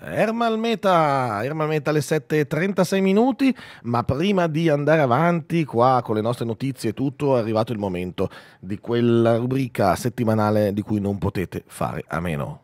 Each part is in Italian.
Ermal Meta, Ermal Meta alle 7.36 minuti, ma prima di andare avanti qua con le nostre notizie e tutto è arrivato il momento di quella rubrica settimanale di cui non potete fare a meno.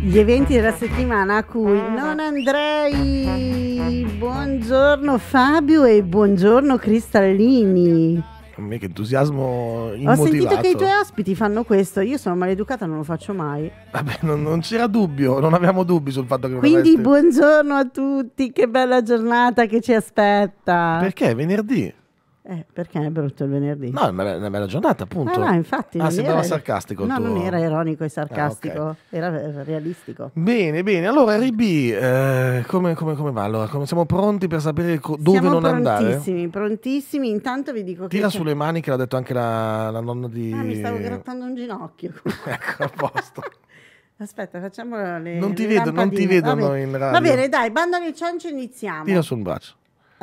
Gli eventi della settimana a cui non andrei. Buongiorno Fabio e buongiorno Cristallini me che entusiasmo immotivato. Ho sentito che i tuoi ospiti fanno questo, io sono maleducata, non lo faccio mai. Vabbè, non, non c'era dubbio, non avevamo dubbi sul fatto che... Quindi avreste... buongiorno a tutti, che bella giornata che ci aspetta. Perché è venerdì? Eh, perché è brutto il venerdì? No, è una bella giornata, appunto. Ah, no, infatti. Ah, sembrava era... sarcastico. No, tuo... non era ironico e sarcastico, ah, okay. era realistico. Bene, bene. Allora, RB, eh, come, come, come, va? Allora, come siamo pronti per sapere co- dove siamo non andare? Prontissimi, prontissimi. Intanto vi dico Tira che... sulle mani, che l'ha detto anche la, la nonna di. Ah, mi stavo grattando un ginocchio. ecco, a posto. Aspetta, facciamo le. Non ti, le vedo, non ti vedono in radio. Va bene, dai, bando alle ciance, iniziamo. Tira sul braccio.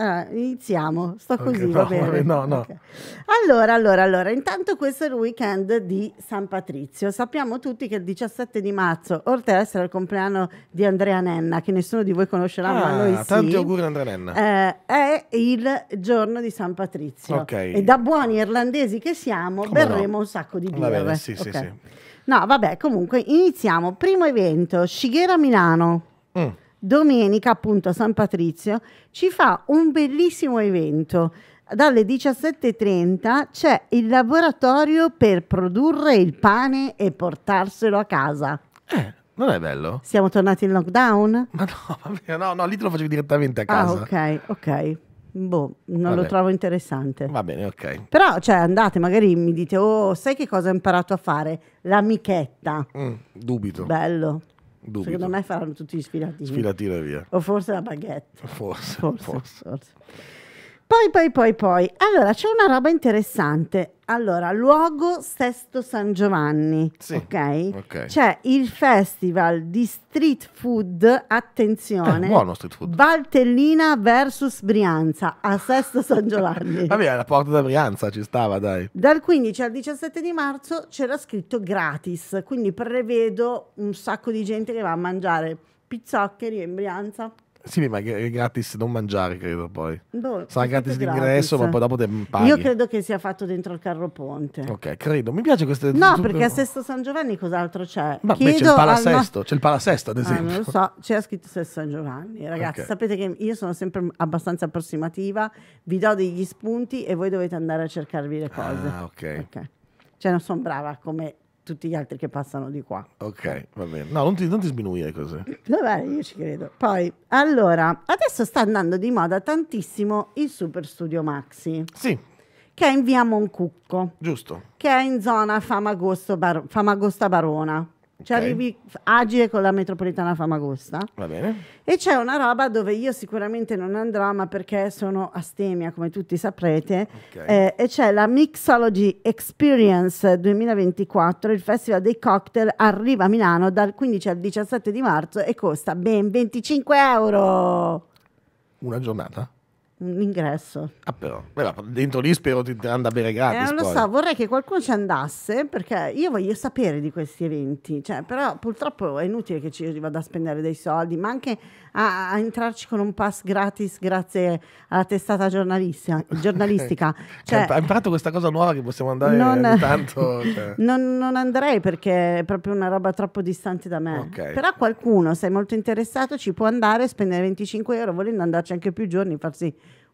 Ah, iniziamo, sto okay, così, no, va bene. No, no. Okay. Allora, allora, allora, intanto questo è il weekend di San Patrizio. Sappiamo tutti che il 17 di marzo, oltre ad essere il compleanno di Andrea Nenna, che nessuno di voi conoscerà, ah, ma noi tanti sì. tanti auguri Andrea Nenna. Eh, è il giorno di San Patrizio. Okay. E da buoni irlandesi che siamo, Come berremo no? un sacco di birre. Va bene, sì, sì, sì. No, vabbè, comunque, iniziamo. Primo evento, Shigera Milano. Mm domenica appunto a San Patrizio ci fa un bellissimo evento. Dalle 17.30 c'è il laboratorio per produrre il pane e portarselo a casa. Eh, non è bello? Siamo tornati in lockdown? Ma no, no, no lì te lo facevi direttamente a ah, casa. Ah, ok, ok. Boh, non Vabbè. lo trovo interessante. Va bene, ok. Però, cioè, andate, magari mi dite, oh, sai che cosa ho imparato a fare? L'amichetta. Mm, dubito. Bello. Dubito. Secondo me faranno tutti gli sfilatini. Sfilatina via. O forse la baguette. forse. forse. forse. forse. Poi, poi, poi, poi. Allora, c'è una roba interessante. Allora, luogo Sesto San Giovanni, sì, ok? C'è il festival di street food, attenzione, eh, buono street food. Valtellina versus Brianza a Sesto San Giovanni. Vabbè, la porta da Brianza ci stava, dai. Dal 15 al 17 di marzo c'era scritto gratis, quindi prevedo un sacco di gente che va a mangiare pizzoccheri in Brianza. Sì, ma è gratis non mangiare, credo poi. Boh, Sarà gratis l'ingresso, ma poi dopo te paghi. Io credo che sia fatto dentro il carro ponte. Ok, credo. Mi piace queste... No, perché a Sesto San Giovanni cos'altro c'è? Ma c'è il palasesto, al... c'è il palasesto ad esempio. Ah, non lo so, c'è scritto Sesto San Giovanni. Ragazzi, okay. sapete che io sono sempre abbastanza approssimativa, vi do degli spunti e voi dovete andare a cercarvi le cose. Ah, ok. okay. Cioè non sono brava come tutti gli altri che passano di qua. Ok, va bene. No, non ti, non ti sminuire così. Vabbè, io ci credo. Poi, allora, adesso sta andando di moda tantissimo il Super Studio Maxi. Sì. Che è in via Moncucco. Giusto. Che è in zona Famagosto Bar Famagosta Barona. Ci arrivi agile con la metropolitana Famagosta. Va bene. E c'è una roba dove io sicuramente non andrò, ma perché sono astemia, come tutti saprete. Okay. Eh, e c'è la Mixology Experience 2024, il Festival dei Cocktail, arriva a Milano dal 15 al 17 di marzo e costa ben 25 euro. Una giornata? l'ingresso. Ah però, Beh, dentro lì spero ti andrà bene gratis. Eh, non lo so, vorrei che qualcuno ci andasse perché io voglio sapere di questi eventi, cioè, però purtroppo è inutile che ci vada a spendere dei soldi, ma anche a, a entrarci con un pass gratis grazie alla testata giornalistica. Cioè, cioè, Hai imparato questa cosa nuova che possiamo andare non, tanto, cioè. non, non, andrei perché è proprio una roba troppo distante da me. Okay. Però qualcuno, se è molto interessato, ci può andare, spendere 25 euro, volendo andarci anche più giorni, farsi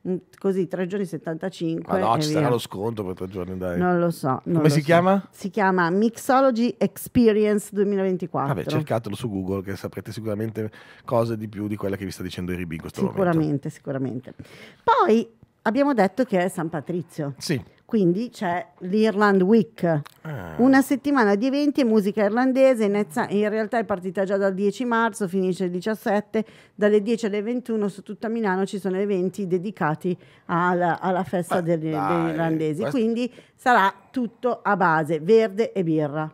Mm, così tre giorni 75. Ma no, ci via. sarà lo sconto per tre giorni, dai. Non lo so. Non Come lo si so. chiama? Si chiama Mixology Experience 2024. Vabbè, cercatelo su Google che saprete sicuramente cose di più di quelle che vi sta dicendo Iribin in questo sicuramente, momento. Sicuramente, sicuramente. Poi abbiamo detto che è San Patrizio. Sì. Quindi c'è l'Irland Week, ah. una settimana di eventi e musica irlandese, in realtà è partita già dal 10 marzo, finisce il 17, dalle 10 alle 21 su tutta Milano ci sono eventi dedicati alla, alla festa ah, degli, degli, irlandesi, Questa... quindi sarà tutto a base verde e birra.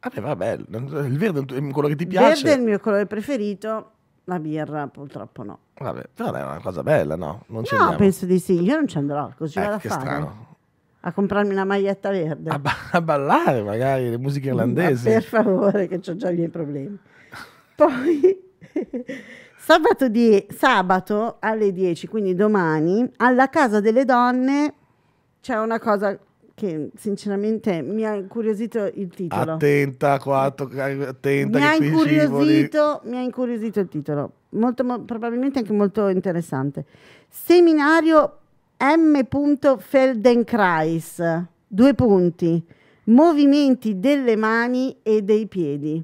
Ah vabbè, il verde è un colore che ti piace. Verde è il mio colore preferito, la birra purtroppo no. Vabbè, però è una cosa bella, no? Non no, penso di sì, io non ci andrò così eh, vado a fare. Strano a comprarmi una maglietta verde. A, ba a ballare magari le musiche irlandesi. Ma per favore, che ho già i miei problemi. Poi sabato, di, sabato, alle 10, quindi domani, alla Casa delle Donne c'è una cosa che sinceramente mi ha incuriosito il titolo. Attenta qua, attenta. Mi ha, incuriosito, mi ha incuriosito il titolo, molto, mo probabilmente anche molto interessante. Seminario M. Feldenkrais, due punti, movimenti delle mani e dei piedi.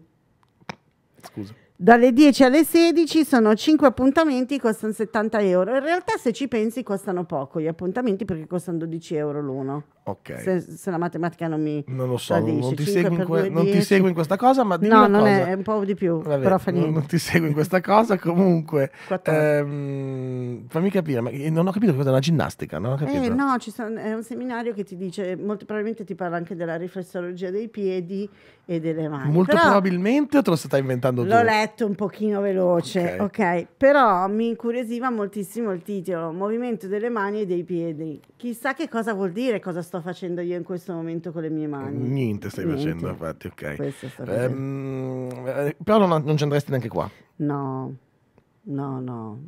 Scusa. Dalle 10 alle 16 sono 5 appuntamenti, costano 70 euro. In realtà se ci pensi costano poco gli appuntamenti perché costano 12 euro l'uno ok. Se, se, la matematica non mi non lo so, tradisce. non, ti seguo, in, que- non ti seguo in questa cosa, ma no, non cosa. È, è, un po' di più, Vabbè, però fa niente. Non, non ti seguo in questa cosa, comunque. Ehm, fammi capire, ma non ho capito cosa è una ginnastica, non ho capito. Eh, no, sono, è un seminario che ti dice, molto probabilmente ti parla anche della riflessologia dei piedi e delle mani. Molto però, probabilmente o te lo stai inventando l'ho tu? L'ho letto un pochino veloce, okay. ok. Però mi incuriosiva moltissimo il titolo, Movimento delle mani e dei piedi. Chissà che cosa vuol dire, cosa sta sto facendo io in questo momento con le mie mani? Niente stai Niente. facendo, infatti, ok. Ehm, eh, però non, non ci andresti neanche qua. No, no, no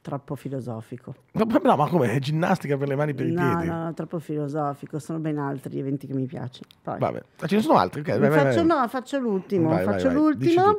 troppo filosofico. No, no ma come? Ginnastica per le mani e per no, i piedi? No, no, troppo filosofico. Sono ben altri gli eventi che mi piacciono. Poi. Vabbè, ah, ce ne sono altri? Okay, vai, faccio, vai, No, faccio l'ultimo. faccio l'ultimo.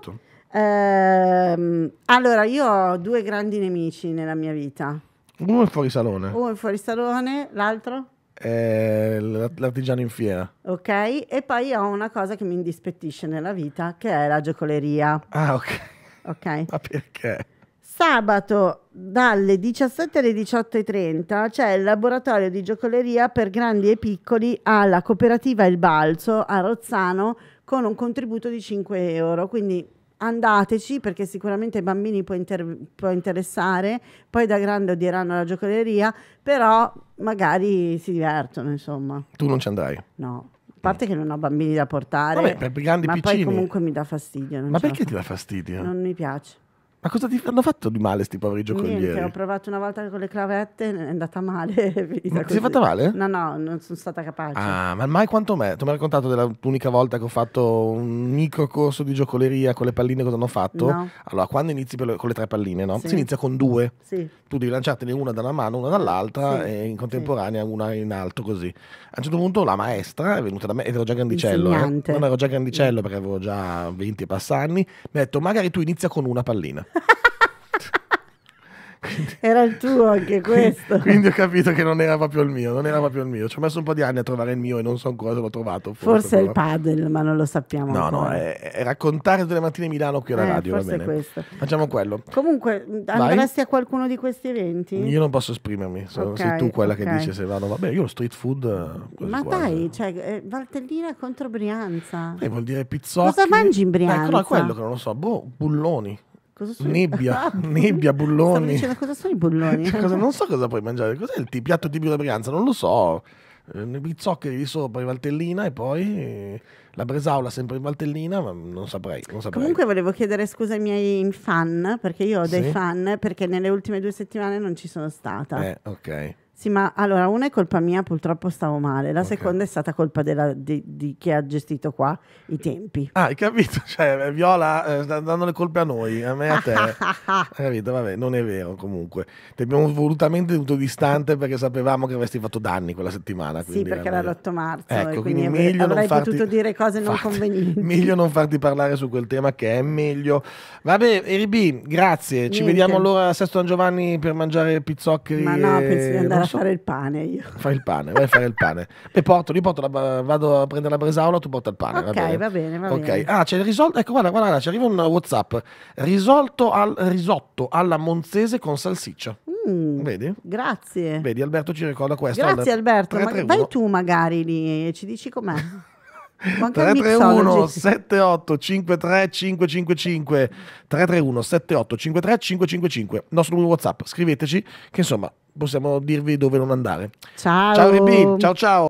Eh, allora, io ho due grandi nemici nella mia vita. Uno è fuori salone. Uno è fuori salone, l'altro? è l'artigiano in fiera. Ok, e poi ho una cosa che mi indispettisce nella vita, che è la giocoleria. Ah, ok. Ok. Ma perché? Sabato dalle 17 alle 18.30 c'è il laboratorio di giocoleria per grandi e piccoli alla cooperativa Il Balzo a Rozzano con un contributo di 5 euro. Quindi andateci perché sicuramente ai bambini può, inter può, interessare, poi da grande odieranno la giocoleria, però magari si divertono, insomma. Tu non ci andrai? No. A parte che non ho bambini da portare, Vabbè, per grandi ma piccini. poi comunque mi dà fastidio. ma perché ti dà fastidio? Non mi piace. Ma cosa ti hanno fatto di male questi poveri giocolieri? Niente, ho provato una volta con le clavette, è andata male. È ma ti sei fatta male? No, no, non sono stata capace. Ah, ma mai quanto me? Tu mi hai raccontato dell'unica volta che ho fatto un micro corso di giocoleria con le palline, cosa hanno fatto? No. Allora, quando inizi le, con le tre palline, no? Sì. Si inizia con due. Sì. Tu devi lanciartene una da una mano, una dall'altra sì. e in contemporanea una in alto così. A un certo punto la maestra è venuta da me, ed ero già grandicello. Eh? Non ero già grandicello perché avevo già 20 e passa anni. Mi ha detto, magari tu inizia con una pallina era il tuo anche questo. Quindi ho capito che non era proprio il mio, non era proprio il mio. Ci ho messo un po' di anni a trovare il mio e non so ancora se l'ho trovato. Forse, forse è il padel, ma non lo sappiamo. No, ancora. no, è, è raccontare tutte le mattine Milano qui alla eh, radio. Forse va bene. questo. Facciamo quello. Comunque, andresti Vai? a qualcuno di questi eventi? Io non posso esprimermi, so, okay, sei tu quella okay. che dice se vanno. Vabbè, io lo street food. Eh, ma quasi. dai, cioè, eh, Valtellina contro Brianza. Eh, vuol dire pizzocchi. Cosa mangi in eh, Brianza? Eccolo eh, quello che non lo so, boh, bulloni. Cosa sono? Nebbia, nebbia, bulloni. Dicendo, cosa sono i bulloni? Cioè, cosa, non so cosa puoi mangiare. Cos'è il t- piatto tipico da Brianza? Non lo so. Eh, I pizzoccheri di sopra in Valtellina e poi eh, la bresaola sempre in Valtellina, ma non saprei, non saprei. Comunque volevo chiedere scusa ai miei fan, perché io ho dei fan, perché nelle ultime due settimane non ci sono stata. Eh, ok. Sì, ma allora una è colpa mia, purtroppo stavo male, la okay. seconda è stata colpa della, di, di, chi ha gestito qua i tempi. Ah, hai capito? Cioè, eh, Viola eh, sta dando le colpe a noi, a me e a te. hai capito? Vabbè, non è vero comunque. Ti abbiamo volutamente tenuto distante perché sapevamo che avresti fatto danni quella settimana. Sì, perché era l'8 marzo. Ecco, quindi, quindi meglio avrei, non farti... potuto dire cose non Fatti, convenienti. Meglio non farti parlare su quel tema che è meglio. Vabbè, Eribi, grazie. Niente. Ci vediamo allora a Sesto San Giovanni per mangiare pizzoccheri. Ma no, pensi di andare a fare il pane io. Fai il pane, vai a fare il pane. E porto, li porto, la, vado a prendere la bresaola, tu porta il pane. Ok, va bene, va bene. Va okay. bene. Ah, c'è il risolto, ecco guarda, guarda, ci arriva un Whatsapp. Risolto al risotto alla monzese con salsiccia. Mm, Vedi? Grazie. Vedi, Alberto ci ricorda questo. Grazie Alberto, 3, ma, vai tu magari lì e ci dici com'è. 331 78 53 555 331 78 53 555 nostro numero whatsapp scriveteci che insomma possiamo dirvi dove non andare. Ciao. Ciao Ribin, ciao ciao.